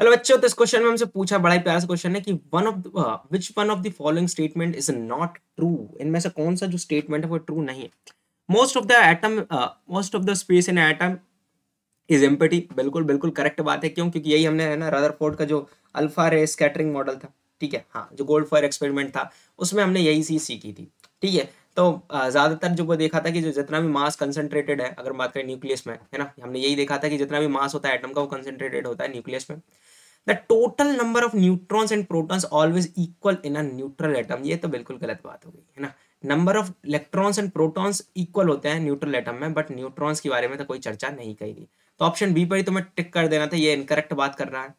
Hello बच्चों तो इस क्वेश्चन में हमसे पूछा बड़ा ही प्यारा सा क्वेश्चन है कि one of which one of the following statement is not true इनमें से कौन सा जो स्टेटमेंट है वो ट्रू नहीं है most of the atom most of the space in atom is empty बिल्कुल बिल्कुल करेक्ट बात है क्यों क्योंकि यही हमने है ना रदरफोर्ड का जो अल्फा रे स्कैटरिंग मॉडल था ठीक है हाँ जो गोल्ड फायर एक्सपेरिमेंट था उसमें हमने यही चीज सीखी थी ठीक है तो uh, ज़्यादातर जो वो देखा था कि जो जितना भी मास कंसनट्रेटेड है अगर बात करें न्यूक्लियस में है ना हमने यही देखा था कि जितना भी मास होता है एटम का वो कंसनट्रेटेड होता है न्यूक्लियस में the total number of neutrons and protons always equal in a neutral atom ये तो बिल्कुल गलत बात हो गई है ना number of electrons and protons equal होते हैं न्यूट्रल एटम में बट न्यूट्रॉन्स के बारे में तो कोई चर्चा नहीं कही गई तो ऑप्शन बी पर ही तुम्हें तो टिक कर देना था ये इनकरेक्ट बात कर रहा है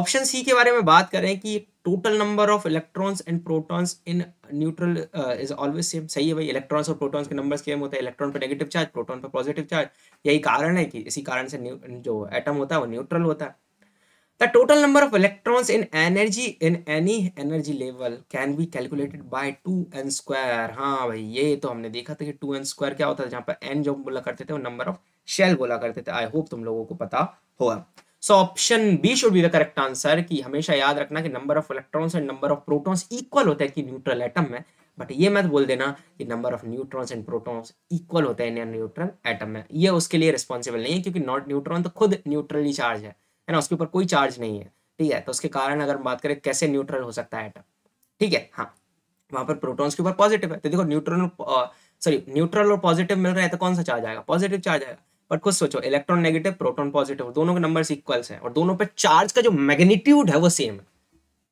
ऑप्शन सी के बारे में बात करें कि total number of electrons and protons in neutral is always same सही है भाई इलेक्ट्रॉन्स और प्रोटॉन्स के नंबर सेम होता है इलेक्ट्रॉन पर नेगेटिव चार्ज प्रोटॉन पर पॉजिटिव चार्ज यही कारण है कि इसी कारण से जो एटम होता है वो न्यूट्रल होता है total number of electron in energy in any energy level can be be calculated to n square. हाँ भाई ये तो हमने देखा था कि एन स्क्वायर क्या होता था जहां पर एन जो बोला करते थे नंबर ऑफ शेल बोला करते थे आई होप तुम लोगों को पता होगा so option B should be the correct answer कि हमेशा याद रखना कि number of electrons and number of protons equal होता है कि न्यूट्रल एटम में बट ये मैं तो बोल देना कि number of neutrons and protons equal होता है न्यूट्रल एटम में ये उसके लिए रिस्पॉन्सिबल नहीं है क्योंकि नॉट न्यूट्रॉन तो खुद न्यूट्रली चार्ज है है ना उसके ऊपर कोई चार्ज नहीं है ठीक है तो उसके कारण अगर बात करें कैसे न्यूट्रल हो सकता है एटम ठीक है हाँ वहां पर प्रोटॉन्स के ऊपर पॉजिटिव है तो देखो न्यूट्रल सॉरी न्यूट्रल और पॉजिटिव मिल रहा है तो कौन सा चार्ज आएगा पॉजिटिव चार्ज आएगा बट खुद सोचो इलेक्ट्रॉन नेगेटिव प्रोटोन पॉजिटिव दोनों के नंबर इक्वल्स है और दोनों पर चार्ज का जो मैग्नीट्यूड है वो सेम है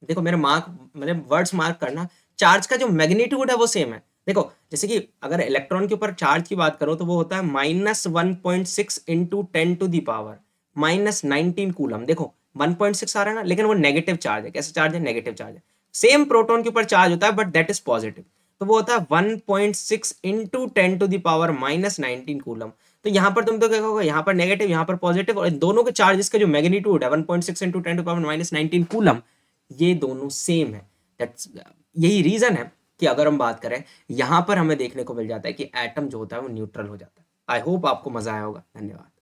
देखो मेरे मार्क मतलब वर्ड्स मार्क करना चार्ज का जो मैग्नीट्यूड है वो सेम है देखो जैसे कि अगर इलेक्ट्रॉन के ऊपर चार्ज की बात करो तो वो होता है minus one point six into ten to the power minus nineteen coulomb देखो 1.6 आ रहा है ना लेकिन वो नेगेटिव चार्ज है कैसे चार्ज है नेगेटिव चार्ज है सेम प्रोटोन के ऊपर चार्ज होता है बट दैट इज पॉजिटिव तो वो होता है 1.6 point six into ten to the power minus nineteen coulomb तो यहाँ पर तुम तो क्या होगा यहाँ पर नेगेटिव यहाँ पर पॉजिटिव और दोनों के चार्जेस का जो मैग्नीट्यूड है one point six into ten to power minus nineteen coulomb ये दोनों सेम है दैट्स यही रीज़न है कि अगर हम बात करें यहाँ पर हमें देखने को मिल जाता है कि एटम जो होता है वो न्यूट्रल हो जाता है आई होप आपको मजा आया होगा धन्यवाद